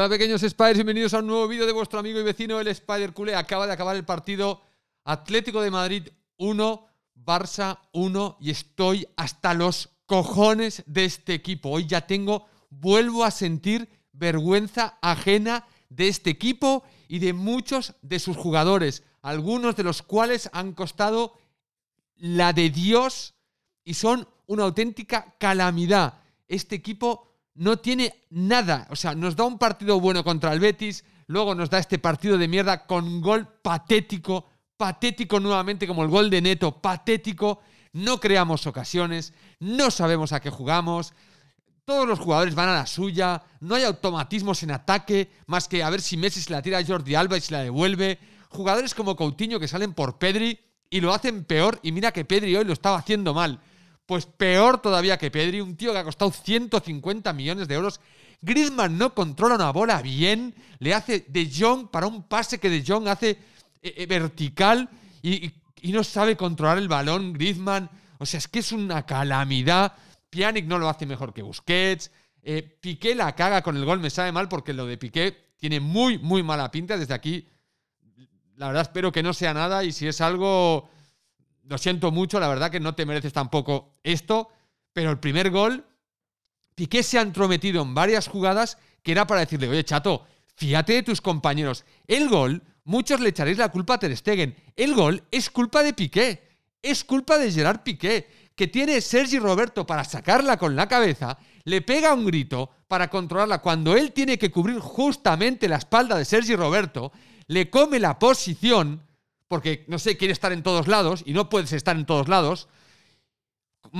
Hola pequeños Spiders, bienvenidos a un nuevo vídeo de vuestro amigo y vecino el Spider Cule. Acaba de acabar el partido Atlético de Madrid 1, Barça 1 y estoy hasta los cojones de este equipo. Hoy ya tengo, vuelvo a sentir vergüenza ajena de este equipo y de muchos de sus jugadores, algunos de los cuales han costado la de Dios y son una auténtica calamidad. Este equipo no tiene nada. O sea, nos da un partido bueno contra el Betis, luego nos da este partido de mierda con gol patético, patético nuevamente como el gol de Neto, patético. No creamos ocasiones, no sabemos a qué jugamos, todos los jugadores van a la suya, no hay automatismos en ataque, más que a ver si Messi se la tira a Jordi Alba y se la devuelve. Jugadores como Coutinho que salen por Pedri y lo hacen peor y mira que Pedri hoy lo estaba haciendo mal pues peor todavía que Pedri, un tío que ha costado 150 millones de euros. Griezmann no controla una bola bien, le hace De Jong para un pase que De Jong hace eh, eh, vertical y, no sabe controlar el balón Griezmann. O sea, es que es una calamidad. Pjanic no lo hace mejor que Busquets. Eh, Piqué la caga con el gol, me sabe mal porque lo de Piqué tiene muy, muy mala pinta. Desde aquí, la verdad espero que no sea nada y si es algo lo siento mucho, la verdad que no te mereces tampoco esto, pero el primer gol, Piqué se ha entrometido en varias jugadas que era para decirle, oye, chato, fíjate de tus compañeros. El gol, muchos le echaréis la culpa a Ter Stegen. El gol es culpa de Piqué, es culpa de Gerard Piqué, que tiene Sergi Roberto para sacarla con la cabeza, le pega un grito para controlarla cuando él tiene que cubrir justamente la espalda de Sergi Roberto, le come la posición porque, no sé, quiere estar en todos lados y no puedes estar en todos lados,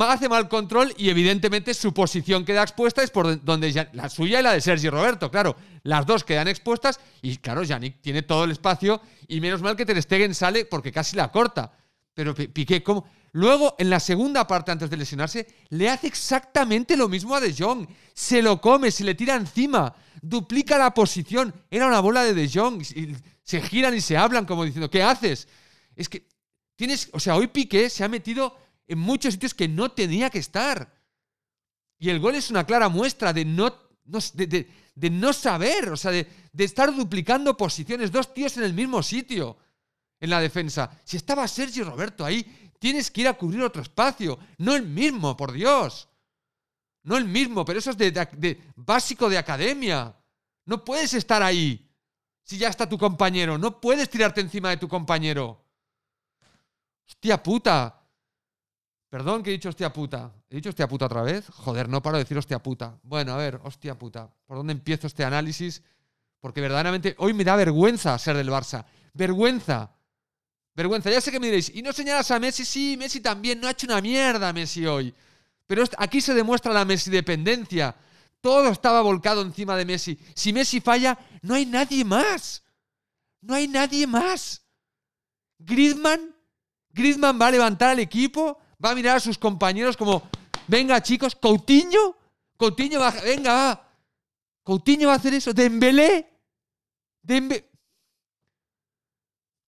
hace mal control y evidentemente su posición queda expuesta es por donde la suya y la de Sergi Roberto, claro, las dos quedan expuestas y claro, Yannick tiene todo el espacio y menos mal que Ter Stegen sale porque casi la corta. Pero Piqué, como... Luego, en la segunda parte, antes de lesionarse, le hace exactamente lo mismo a De Jong. Se lo come, se le tira encima, duplica la posición. Era una bola de De Jong se giran y se hablan como diciendo, ¿qué haces? Es que tienes, o sea, hoy Piqué se ha metido en muchos sitios que no tenía que estar. Y el gol es una clara muestra de no, de, no saber, o sea, de, estar duplicando posiciones, dos tíos en el mismo sitio, en la defensa. Si estaba Sergio Roberto ahí, tienes que ir a cubrir otro espacio, no el mismo, por Dios. No el mismo, pero eso es de, básico de academia. No puedes estar ahí si ya está tu compañero. No puedes tirarte encima de tu compañero. Hostia puta. Perdón que he dicho hostia puta. ¿He dicho hostia puta otra vez? Joder, no paro de decir hostia puta. Bueno, a ver, hostia puta. ¿Por dónde empiezo este análisis? Porque verdaderamente hoy me da vergüenza ser del Barça. Vergüenza. Vergüenza. Ya sé que me diréis, y no señalas a Messi, sí, Messi también. No ha hecho una mierda Messi hoy. Pero aquí se demuestra la Messi dependencia. Todo estaba volcado encima de Messi. Si Messi falla, no hay nadie más. No hay nadie más. Griezmann, Griezmann va a levantar al equipo, va a mirar a sus compañeros como, venga chicos, Coutinho, Coutinho va, venga, va a hacer eso, Dembélé, Dembélé.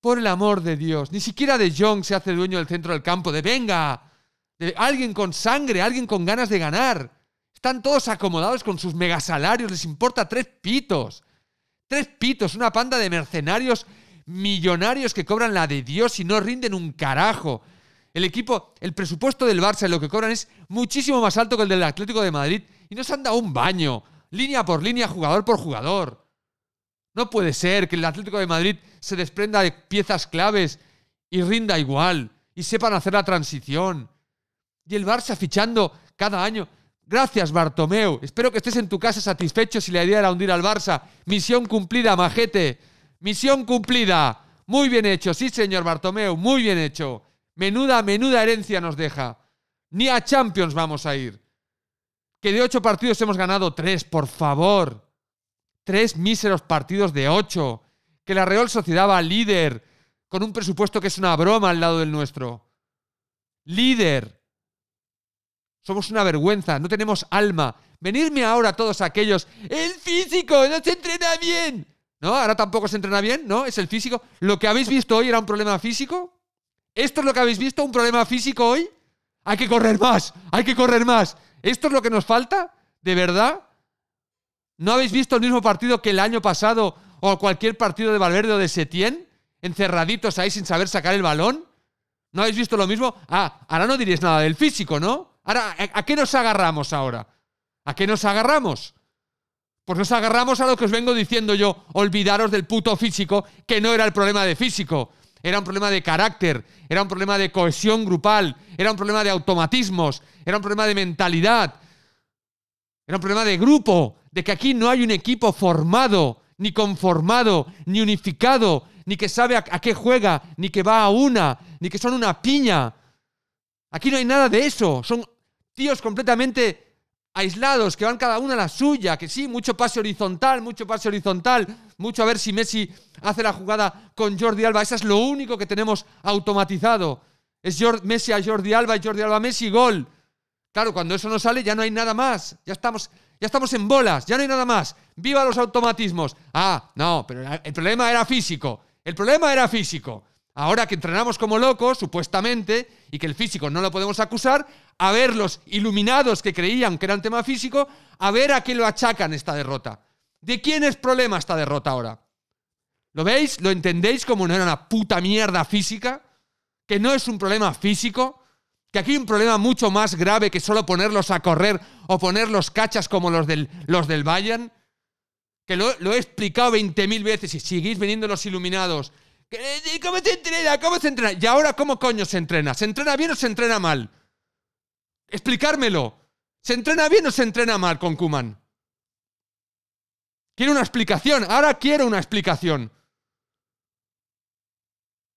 Por el amor de Dios, ni siquiera De Jong se hace dueño del centro del campo, de venga, de alguien con sangre, alguien con ganas de ganar. Están todos acomodados con sus megasalarios, les importa tres pitos. Tres pitos, una panda de mercenarios millonarios que cobran la de Dios y no rinden un carajo. El equipo, el presupuesto del Barça lo que cobran es muchísimo más alto que el del Atlético de Madrid y se han dado un baño, línea por línea, jugador por jugador. No puede ser que el Atlético de Madrid se desprenda de piezas claves y rinda igual y sepan hacer la transición. Y el Barça fichando cada año. Gracias, Bartomeu. Espero que estés en tu casa satisfecho si la idea era hundir al Barça. Misión cumplida, majete. Misión cumplida. Muy bien hecho. Sí, señor Bartomeu. Muy bien hecho. Menuda, menuda herencia nos deja. Ni a Champions vamos a ir. Que de ocho partidos hemos ganado tres, por favor. Tres míseros partidos de ocho. Que la Real Sociedad va líder con un presupuesto que es una broma al lado del nuestro. Líder. Somos una vergüenza, no tenemos alma. Venirme ahora todos aquellos, el físico, no se entrena bien. ¿No? Ahora tampoco se entrena bien, ¿no? Es el físico. ¿Lo que habéis visto hoy era un problema físico? ¿Esto es lo que habéis visto? ¿Un problema físico hoy? Hay que correr más, hay que correr más. ¿Esto es lo que nos falta? ¿De verdad? ¿No habéis visto el mismo partido que el año pasado o cualquier partido de Valverde o de Setién? Encerraditos ahí sin saber sacar el balón. ¿No habéis visto lo mismo? Ah, ahora no diréis nada del físico, ¿no? Ahora, ¿a qué nos agarramos ahora? ¿A qué nos agarramos? Pues nos agarramos a lo que os vengo diciendo yo, olvidaros del puto físico, que no era el problema de físico, era un problema de carácter, era un problema de cohesión grupal, era un problema de automatismos, era un problema de mentalidad, era un problema de grupo, de que aquí no hay un equipo formado, ni conformado, ni unificado, ni que sabe a, qué juega, ni que va a una, ni que son una piña. Aquí no hay nada de eso. Son tíos completamente aislados, que van cada uno a la suya, que sí, mucho pase horizontal, mucho pase horizontal, mucho a ver si Messi hace la jugada con Jordi Alba. Eso es lo único que tenemos automatizado. Es Messi a Jordi Alba y Jordi Alba a Messi, gol. Claro, cuando eso no sale ya no hay nada más. Ya estamos, ya estamos en bolas, ya no hay nada más. ¡Viva los automatismos! Ah, no, pero el problema era físico. El problema era físico. Ahora que entrenamos como locos, supuestamente, y que el físico no lo podemos acusar, a ver los iluminados que creían que era un tema físico, a ver a qué lo achacan esta derrota. ¿De quién es problema esta derrota ahora? ¿Lo veis? ¿Lo entendéis como no era una puta mierda física? ¿Que no es un problema físico? que aquí hay un problema mucho más grave que solo ponerlos a correr o ponerlos cachas como los del, los del Bayern, que lo, he explicado 20.000 veces y seguís viniendo los iluminados eh, ¿Cómo se entrena? ¿Cómo se entrena? ¿Y ahora cómo coño se entrena? ¿Se entrena bien o se entrena mal? Explicármelo. ¿Se entrena bien o se entrena mal con Kuman? Quiero una explicación. Ahora quiero una explicación.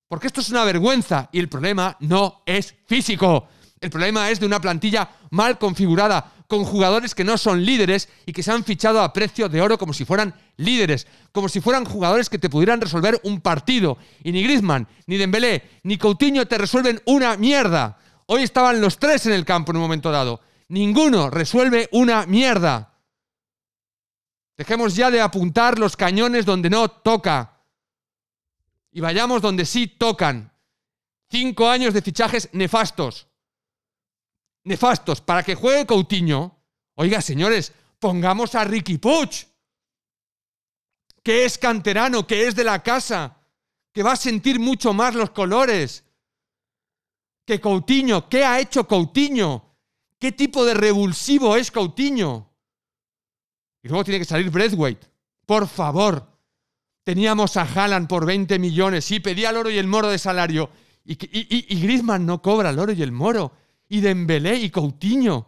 Porque esto es una vergüenza y el problema no es físico. El problema es de una plantilla mal configurada, con jugadores que no son líderes y que se han fichado a precio de oro como si fueran líderes, como si fueran jugadores que te pudieran resolver un partido. Y ni Griezmann, ni Dembélé, ni Coutinho te resuelven una mierda. Hoy estaban los tres en el campo en un momento dado. Ninguno resuelve una mierda. Dejemos ya de apuntar los cañones donde no toca. Y vayamos donde sí tocan. Cinco años de fichajes nefastos nefastos para que juegue Coutinho, oiga, señores, pongamos a Ricky Puch, que es canterano, que es de la casa, que va a sentir mucho más los colores que Coutinho. ¿Qué ha hecho Coutinho? ¿Qué tipo de revulsivo es Coutinho? Y luego tiene que salir Breathwaite. Por favor. Teníamos a Haaland por 20 millones. Sí, pedía el oro y el moro de salario. Y, y, Griezmann no cobra el oro y el moro y Dembélé y Coutinho.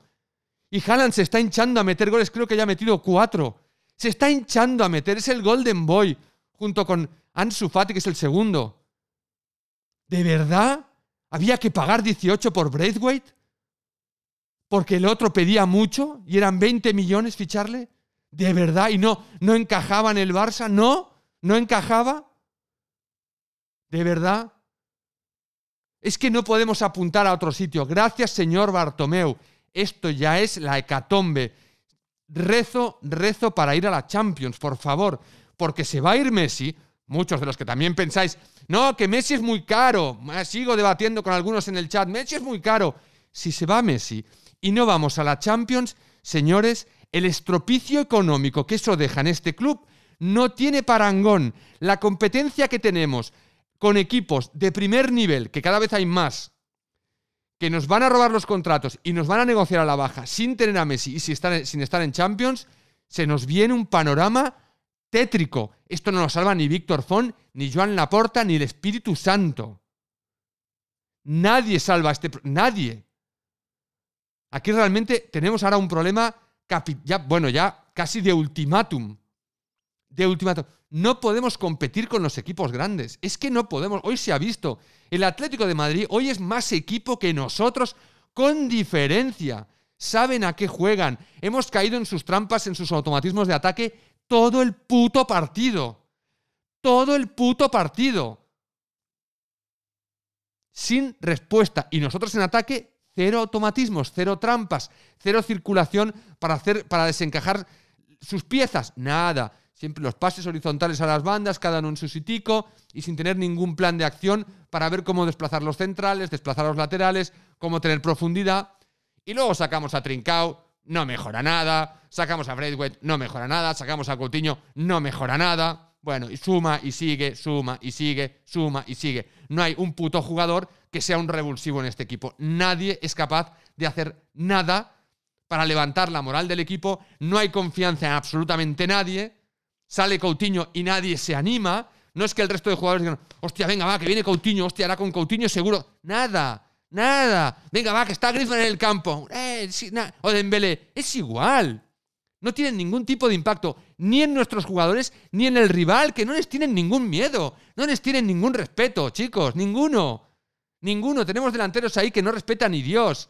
Y Haaland se está hinchando a meter goles, creo que ya ha metido cuatro. Se está hinchando a meter, es el Golden Boy, junto con Ansu Fati, que es el segundo. ¿De verdad? ¿Había que pagar 18 por Braithwaite? ¿Porque el otro pedía mucho y eran 20 millones ficharle? ¿De verdad? ¿Y no, no encajaba en el Barça? ¿No? ¿No encajaba? ¿De verdad? Es que no podemos apuntar a otro sitio. Gracias, señor Bartomeu. Esto ya es la hecatombe. Rezo, rezo para ir a la Champions, por favor. Porque se va a ir Messi. Muchos de los que también pensáis, no, que Messi es muy caro. Ah, sigo debatiendo con algunos en el chat. Messi es muy caro. Si se va Messi y no vamos a la Champions, señores, el estropicio económico que eso deja en este club no tiene parangón. La competencia que tenemos, con equipos de primer nivel, que cada vez hay más, que nos van a robar los contratos y nos van a negociar a la baja sin tener a Messi y sin estar, en Champions, se nos viene un panorama tétrico. Esto no lo salva ni Víctor Font, ni Joan Laporta, ni el Espíritu Santo. Nadie salva a este... Nadie. Aquí realmente tenemos ahora un problema, ya, bueno, ya casi de ultimátum. De ultimátum. No podemos competir con los equipos grandes. Es que no podemos. Hoy se ha visto. El Atlético de Madrid hoy es más equipo que nosotros con diferencia. Saben a qué juegan. Hemos caído en sus trampas, en sus automatismos de ataque todo el puto partido. Todo el puto partido. Sin respuesta. Y nosotros en ataque, cero automatismos, cero trampas, cero circulación para, hacer, para desencajar sus piezas. Nada Siempre los pases horizontales a las bandas, cada uno en su sitico y sin tener ningún plan de acción para ver cómo desplazar los centrales, desplazar los laterales, cómo tener profundidad. Y luego sacamos a Trincao, no mejora nada. Sacamos a Braithwaite, no mejora nada. Sacamos a Coutinho, no mejora nada. Bueno, y suma y sigue, suma y sigue, suma y sigue. No hay un puto jugador que sea un revulsivo en este equipo. Nadie es capaz de hacer nada para levantar la moral del equipo. No hay confianza en absolutamente nadie sale Coutinho y nadie se anima. No es que el resto de jugadores digan, hostia, venga, va, que viene Coutinho, hostia, hará con Coutinho seguro. Nada, nada. Venga, va, que está Griffin en el campo. Eh, o Dembélé. Es igual. No tienen ningún tipo de impacto, ni en nuestros jugadores, ni en el rival, que no les tienen ningún miedo, no les tienen ningún respeto, chicos, ninguno. Ninguno. Tenemos delanteros ahí que no respetan ni Dios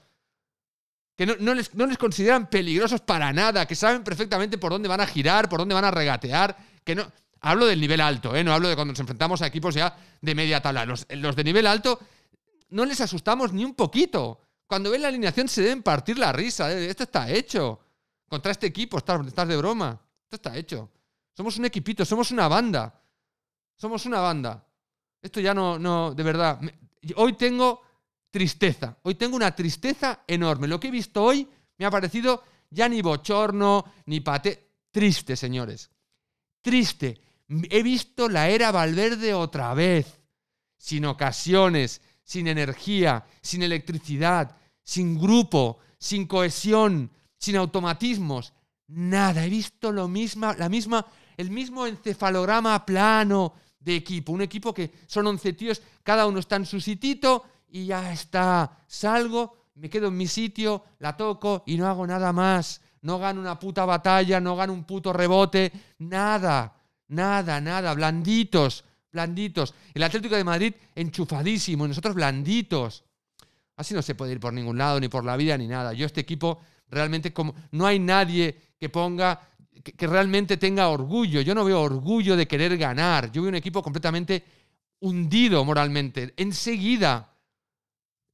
que no, les, no, les, consideran peligrosos para nada, que saben perfectamente por dónde van a girar, por dónde van a regatear, que no... Hablo del nivel alto, ¿eh? no hablo de cuando nos enfrentamos a equipos ya de media tabla. Los, de nivel alto no les asustamos ni un poquito. Cuando ven la alineación se deben partir la risa. ¿eh? Esto está hecho. Contra este equipo estás, estás de broma. Esto está hecho. Somos un equipito, somos una banda. Somos una banda. Esto ya no, no, de verdad. Hoy tengo tristeza. Hoy tengo una tristeza enorme. Lo que he visto hoy me ha parecido ya ni bochorno, ni pate. Triste, señores. Triste. He visto la era Valverde otra vez. Sin ocasiones, sin energía, sin electricidad, sin grupo, sin cohesión, sin automatismos. Nada. He visto lo misma, la misma, el mismo encefalograma plano de equipo. Un equipo que son 11 tíos, cada uno está en su sitito y ya está. Salgo, me quedo en mi sitio, la toco y no hago nada más. No gano una puta batalla, no gano un puto rebote, nada, nada, nada. Blanditos, blanditos. El Atlético de Madrid enchufadísimo nosotros blanditos. Así no se puede ir por ningún lado, ni por la vida, ni nada. Yo este equipo realmente como no hay nadie que ponga que, realmente tenga orgullo. Yo no veo orgullo de querer ganar. Yo veo un equipo completamente hundido moralmente. Enseguida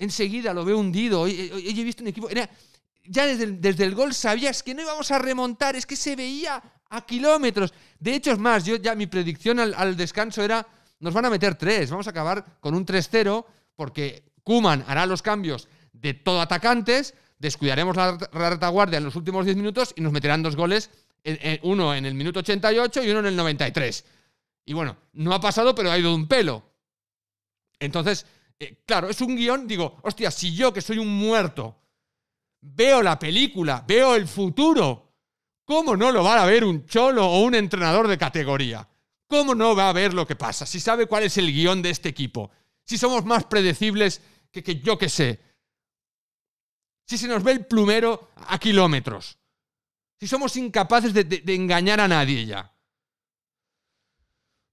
enseguida lo veo hundido. he visto un equipo. ya desde el, desde el, gol sabías que no íbamos a remontar, es que se veía a kilómetros. De hecho, es más, yo ya mi predicción al, descanso era: nos van a meter tres, vamos a acabar con un 3-0, porque Kuman hará los cambios de todo atacantes, descuidaremos la, retaguardia en los últimos 10 minutos y nos meterán dos goles, uno en el minuto 88 y uno en el 93. Y bueno, no ha pasado, pero ha ido de un pelo. Entonces, eh, claro, es un guión, digo, hostia, si yo que soy un muerto veo la película, veo el futuro, ¿cómo no lo va a ver un cholo o un entrenador de categoría? ¿Cómo no va a ver lo que pasa? Si sabe cuál es el guión de este equipo, si somos más predecibles que, yo que sé, si se nos ve el plumero a kilómetros, si somos incapaces de engañar a nadie ya.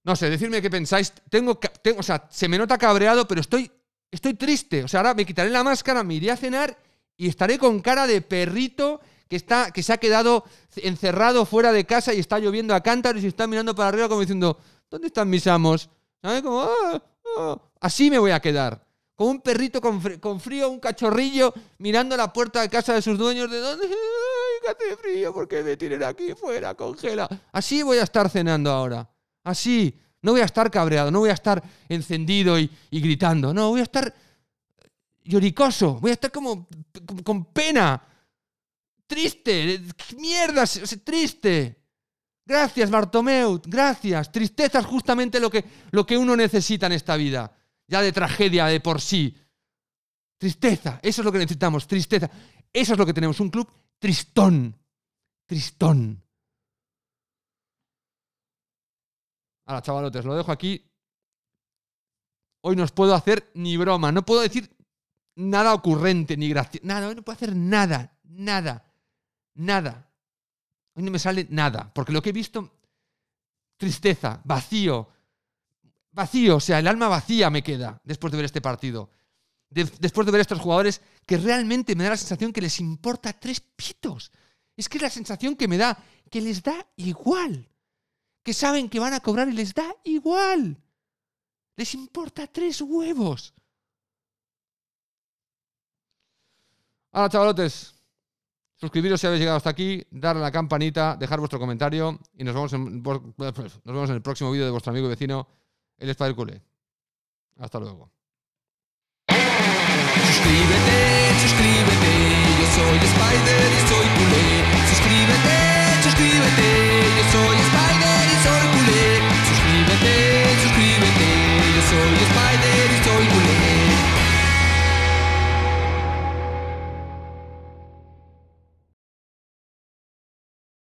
No sé, decirme qué pensáis. Tengo, tengo, o sea, se me nota cabreado, pero estoy, estoy triste. O sea, ahora me quitaré la máscara, me iré a cenar y estaré con cara de perrito que, está, que se ha quedado encerrado fuera de casa y está lloviendo a cántaros y está mirando para arriba como diciendo, ¿dónde están mis amos? Ah, ah". así me voy a quedar. Como un perrito con, frío, un cachorrillo, mirando la puerta de casa de sus dueños de dónde... ¡Ay, qué hace frío! porque me tienen aquí fuera? Congela. Así voy a estar cenando ahora así. No voy a estar cabreado, no voy a estar encendido y, gritando. No, voy a estar lloricoso, voy a estar como con pena, triste, eh, mierda, triste. Gracias, Bartomeu, gracias. Tristeza es justamente lo que, lo que uno necesita en esta vida, ya de tragedia de por sí. Tristeza, eso es lo que necesitamos, tristeza. Eso es lo que tenemos, un club tristón, tristón. Ahora, chavalotes, lo dejo aquí. Hoy no os puedo hacer ni broma, no puedo decir nada ocurrente ni gracioso. Nada, hoy no puedo hacer nada, nada, nada. Hoy no me sale nada, porque lo que he visto, tristeza, vacío, vacío, o sea, el alma vacía me queda después de ver este partido. después de ver a estos jugadores que realmente me da la sensación que les importa tres pitos. Es que es la sensación que me da, que les da igual que saben que van a cobrar y les da igual. Les importa tres huevos. Ahora, chavalotes, suscribiros si habéis llegado hasta aquí, Dar a la campanita, dejar vuestro comentario y nos vemos en, el próximo vídeo de vuestro amigo y vecino, el Spider Cole. Hasta luego. soy so you